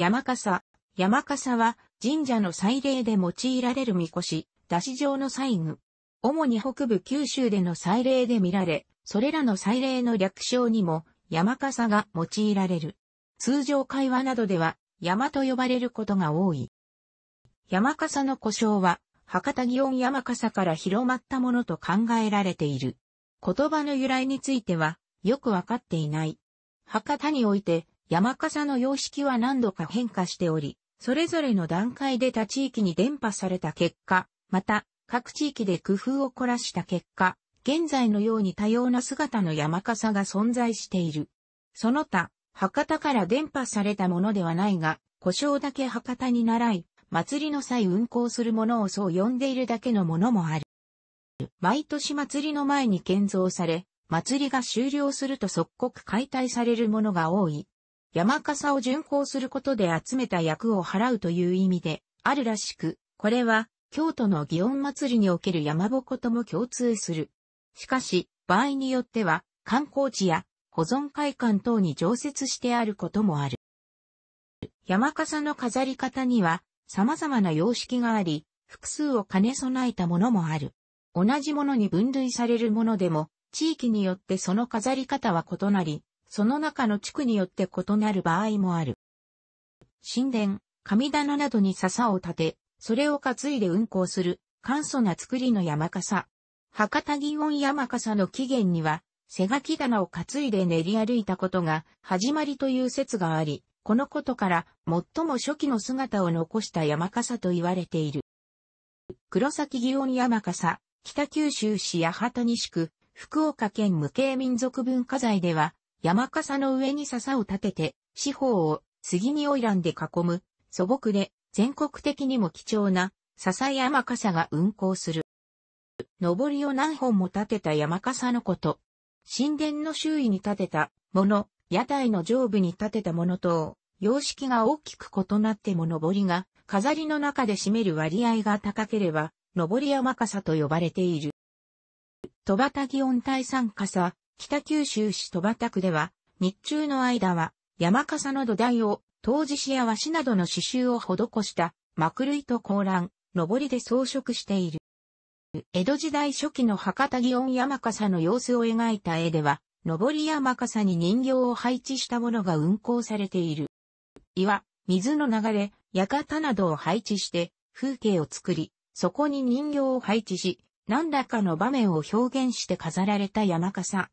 山笠。山笠は神社の祭礼で用いられる神輿、出し状の祭具。主に北部九州での祭礼で見られ、それらの祭礼の略称にも山笠が用いられる。通常会話などでは山と呼ばれることが多い。山笠の故障は博多祇園山笠から広まったものと考えられている。言葉の由来についてはよくわかっていない。博多において山笠の様式は何度か変化しており、それぞれの段階で他地域に伝播された結果、また、各地域で工夫を凝らした結果、現在のように多様な姿の山笠が存在している。その他、博多から伝播されたものではないが、故障だけ博多に習い、祭りの際運行するものをそう呼んでいるだけのものもある。毎年祭りの前に建造され、祭りが終了すると即刻解体されるものが多い。山笠を巡行することで集めた役を払うという意味で、あるらしく、これは、京都の祇園祭における山鉾とも共通する。しかし、場合によっては、観光地や保存会館等に常設してあることもある。山笠の飾り方には、様々な様式があり、複数を兼ね備えたものもある。同じものに分類されるものでも、地域によってその飾り方は異なり、その中の地区によって異なる場合もある。神殿、神棚などに笹を立て、それを担いで運行する簡素な作りの山笠。博多祇園山笠の起源には、背書き棚を担いで練り歩いたことが始まりという説があり、このことから最も初期の姿を残した山笠と言われている。黒崎祇園山笠、北九州市八幡西区、福岡県無形民族文化財では、山笠の上に笹を立てて、四方を杉に花魁で囲む、素朴で全国的にも貴重な笹山笠が運行する。上りを何本も立てた山笠のこと。神殿の周囲に立てたもの、屋台の上部に立てたものと、様式が大きく異なっても上りが、飾りの中で占める割合が高ければ、上り山笠と呼ばれている。戸畑祇園大山笠、北九州市戸畑区では、日中の間は、山笠の土台を、当時市や和紙などの刺繍を施した、幕類と甲覧上りで装飾している。江戸時代初期の博多祇園山笠の様子を描いた絵では、上り山笠に人形を配置したものが運行されている。岩、水の流れ、館などを配置して、風景を作り、そこに人形を配置し、何らかの場面を表現して飾られた山笠。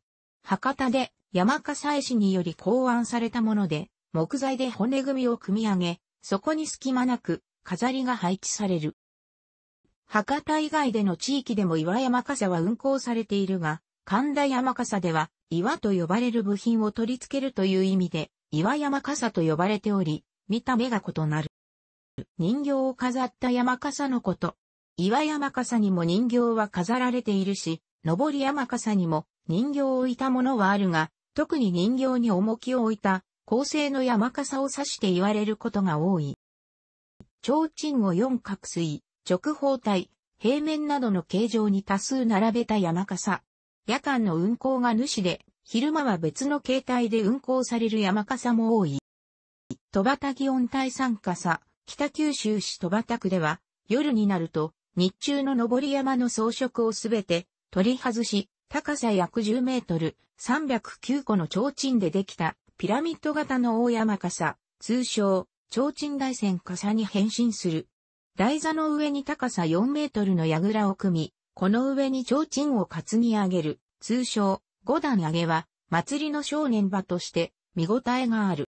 博多で山笠絵師により考案されたもので、木材で骨組みを組み上げ、そこに隙間なく飾りが配置される。博多以外での地域でも岩山笠は運行されているが、神田山笠では岩と呼ばれる部品を取り付けるという意味で、岩山笠と呼ばれており、見た目が異なる。人形を飾った山笠のこと。岩山笠にも人形は飾られているし、登り山笠にも人形を置いたものはあるが、特に人形に重きを置いた、構成の山笠を指して言われることが多い。提灯を四角錐、直方体、平面などの形状に多数並べた山笠。夜間の運行が主で、昼間は別の形態で運行される山笠も多い。戸畑温帯山笠、北九州市戸畑区では、夜になると、日中の登り山の装飾をすべて取り外し、高さ約10メートル、309個の提灯でできた、ピラミッド型の大山傘、通称、提灯大山傘に変身する。台座の上に高さ4メートルの櫓を組み、この上に提灯を担ぎ上げる、通称、五段上げは、祭りの少年場として、見応えがある。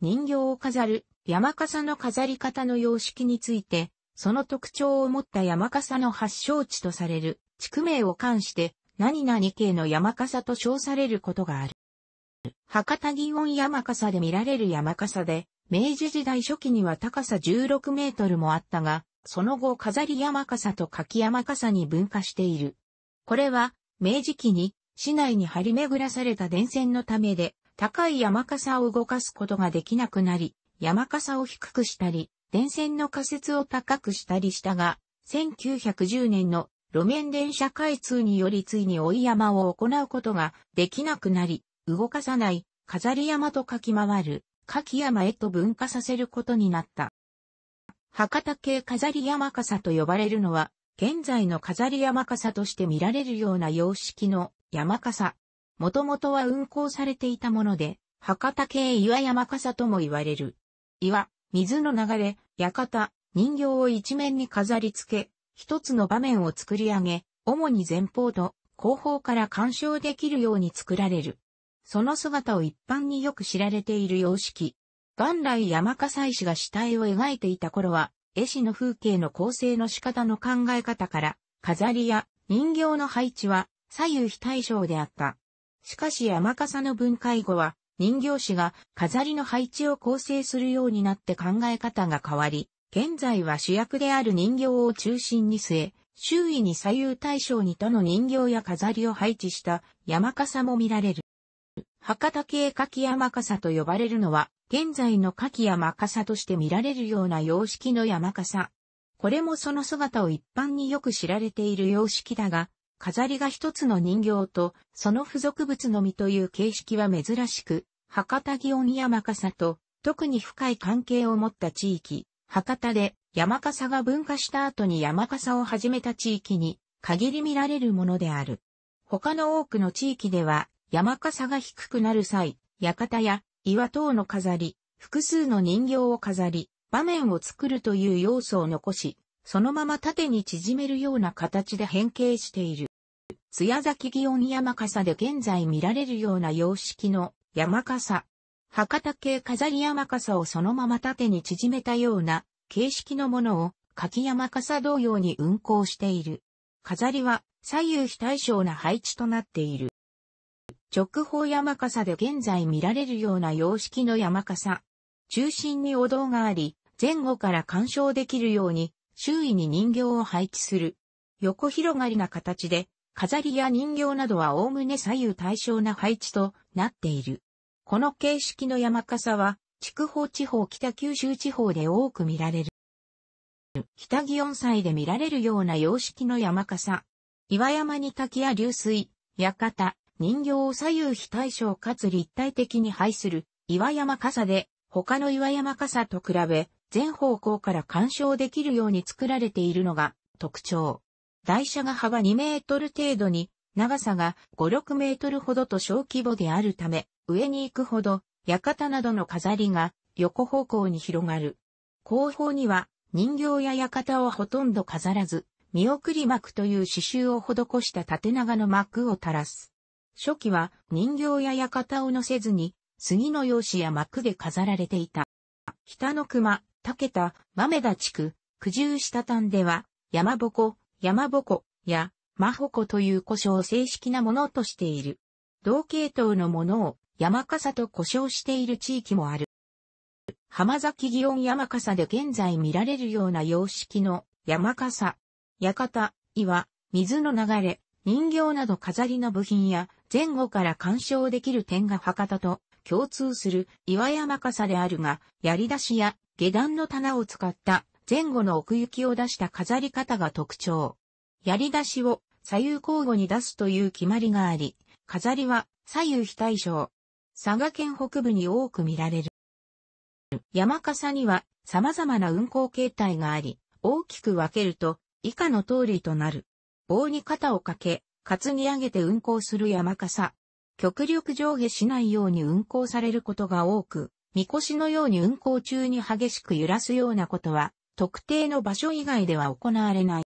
人形を飾る、山笠の飾り方の様式について、その特徴を持った山笠の発祥地とされる、地区名を冠して、何々系の山笠と称されることがある。博多祇園山笠で見られる山笠で、明治時代初期には高さ16メートルもあったが、その後飾り山笠と柿山笠に分化している。これは、明治期に市内に張り巡らされた電線のためで、高い山笠を動かすことができなくなり、山笠を低くしたり、電線の仮設を高くしたりしたが、1910年の路面電車開通によりついに追い山を行うことができなくなり、動かさない、飾り山と書き回る、柿山へと分化させることになった。博多系飾り山笠と呼ばれるのは、現在の飾り山笠として見られるような様式の山笠。もともとは運行されていたもので、博多系岩山笠とも言われる。岩、水の流れ、館、人形を一面に飾り付け、一つの場面を作り上げ、主に前方と後方から干渉できるように作られる。その姿を一般によく知られている様式。元来山笠師が死体を描いていた頃は、絵師の風景の構成の仕方の考え方から、飾りや人形の配置は左右非対称であった。しかし山笠の分解後は、人形師が飾りの配置を構成するようになって考え方が変わり、現在は主役である人形を中心に据え、周囲に左右対称に他の人形や飾りを配置した山笠も見られる。博多系柿山笠と呼ばれるのは、現在の柿山笠として見られるような様式の山笠。これもその姿を一般によく知られている様式だが、飾りが一つの人形と、その付属物のみという形式は珍しく、博多祇園山笠と、特に深い関係を持った地域、博多で山笠が分化した後に山笠を始めた地域に限り見られるものである。他の多くの地域では山笠が低くなる際、館や岩等の飾り、複数の人形を飾り、場面を作るという要素を残し、そのまま縦に縮めるような形で変形している。津屋崎祇園山笠で現在見られるような様式の山笠、博多系飾り山笠をそのまま縦に縮めたような形式のものを柿山笠同様に運行している。飾りは左右非対称な配置となっている。直方山笠で現在見られるような様式の山笠。中心にお堂があり、前後から鑑賞できるように周囲に人形を配置する。横広がりな形で、飾りや人形などは概ね左右対称な配置となっている。この形式の山笠は、筑豊地方北九州地方で多く見られる。北祇園祭で見られるような様式の山笠。岩山に滝や流水、館、人形を左右非対称かつ立体的に配する岩山傘で、他の岩山傘と比べ、全方向から干渉できるように作られているのが特徴。台車が幅2メートル程度に長さが5、6メートルほどと小規模であるため、上に行くほど、館などの飾りが横方向に広がる。後方には人形や館をほとんど飾らず、見送り幕という刺繍を施した縦長の幕を垂らす。初期は人形や館を乗せずに、杉の用紙や幕で飾られていた。北の熊、竹田、豆田地区、九十下丹では、山ぼこ、山ぼこ、や、マホコという呼称を正式なものとしている。同系統のものを山笠と呼称している地域もある。浜崎祇園山笠で現在見られるような様式の山笠、館、岩、水の流れ、人形など飾りの部品や前後から鑑賞できる点が博多と共通する岩山笠であるが、やり出しや下段の棚を使った前後の奥行きを出した飾り方が特徴。やり出しを左右交互に出すという決まりがあり、飾りは左右非対称。佐賀県北部に多く見られる。山笠には様々な運行形態があり、大きく分けると以下の通りとなる。棒に肩をかけ、担ぎ上げて運行する山笠。極力上下しないように運行されることが多く、みこしのように運行中に激しく揺らすようなことは、特定の場所以外では行われない。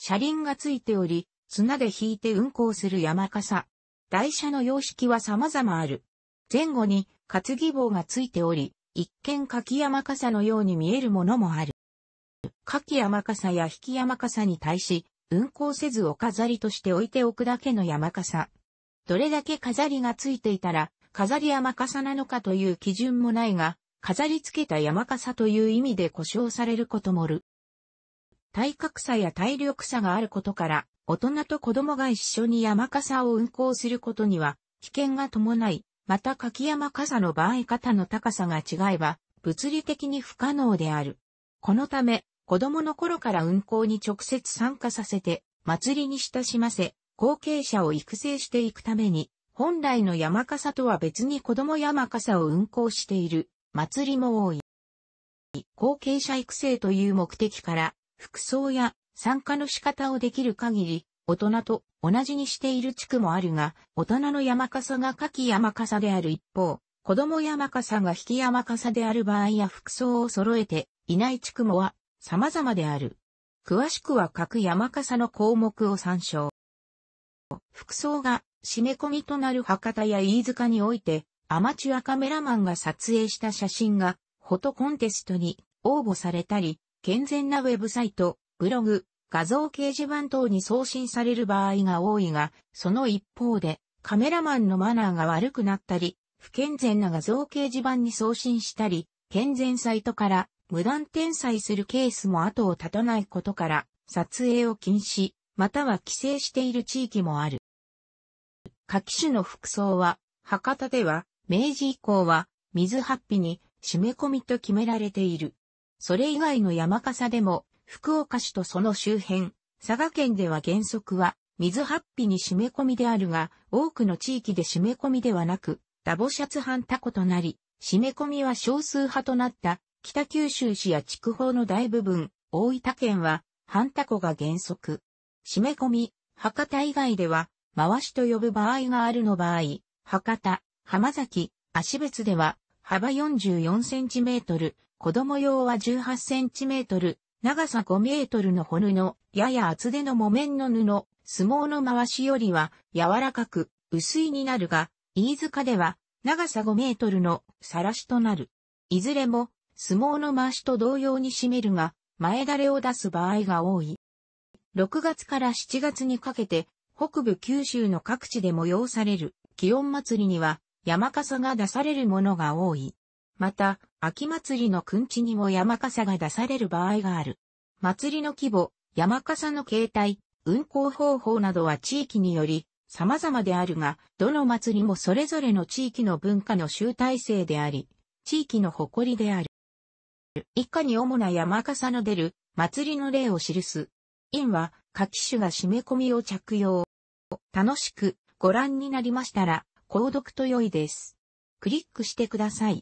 車輪がついており、綱で引いて運行する山笠。台車の様式は様々ある。前後に担ぎ棒がついており、一見柿山笠のように見えるものもある。柿山笠や引き山笠に対し、運行せずお飾りとして置いておくだけの山笠。どれだけ飾りがついていたら、飾り山笠なのかという基準もないが、飾り付けた山笠という意味で呼称されることもる。体格差や体力差があることから、大人と子供が一緒に山笠を運行することには、危険が伴い、また柿山笠の場合肩の高さが違えば、物理的に不可能である。このため、子供の頃から運行に直接参加させて、祭りに親しませ、後継者を育成していくために、本来の山笠とは別に子供山笠を運行している、祭りも多い。後継者育成という目的から、服装や参加の仕方をできる限り、大人と同じにしている地区もあるが、大人の山笠が夏季山笠である一方、子供山笠が引き山笠である場合や服装を揃えていない地区もは様々である。詳しくは各山笠の項目を参照。服装が締め込みとなる博多や飯塚において、アマチュアカメラマンが撮影した写真がフォトコンテストに応募されたり、健全なウェブサイト、ブログ、画像掲示板等に送信される場合が多いが、その一方で、カメラマンのマナーが悪くなったり、不健全な画像掲示板に送信したり、健全サイトから無断転載するケースも後を絶たないことから、撮影を禁止、または規制している地域もある。下記種の服装は、博多では、明治以降は、水ハッピに、締め込みと決められている。それ以外の山笠でも、福岡市とその周辺、佐賀県では原則は、水発匹に締め込みであるが、多くの地域で締め込みではなく、ダボシャツ半タコとなり、締め込みは少数派となった北九州市や筑豊の大部分、大分県は半タコが原則。締め込み、博多以外では、回しと呼ぶ場合があるの場合、博多、浜崎、足別では、幅44センチメートル、子供用は1 8トル、長さ5ルの穂布、やや厚手の木綿の布、相撲の回しよりは柔らかく、薄いになるが、飯塚では長さ5メートルのさらしとなる。いずれも相撲の回しと同様に締めるが、前だれを出す場合が多い。6月から7月にかけて、北部九州の各地で催される、気温祭りには、山笠が出されるものが多い。また、秋祭りのくんちにも山笠が出される場合がある。祭りの規模、山笠の形態、運行方法などは地域により様々であるが、どの祭りもそれぞれの地域の文化の集大成であり、地域の誇りである。以下に主な山笠の出る祭りの例を記す。院は、下記種が締め込みを着用。楽しくご覧になりましたら、購読と良いです。クリックしてください。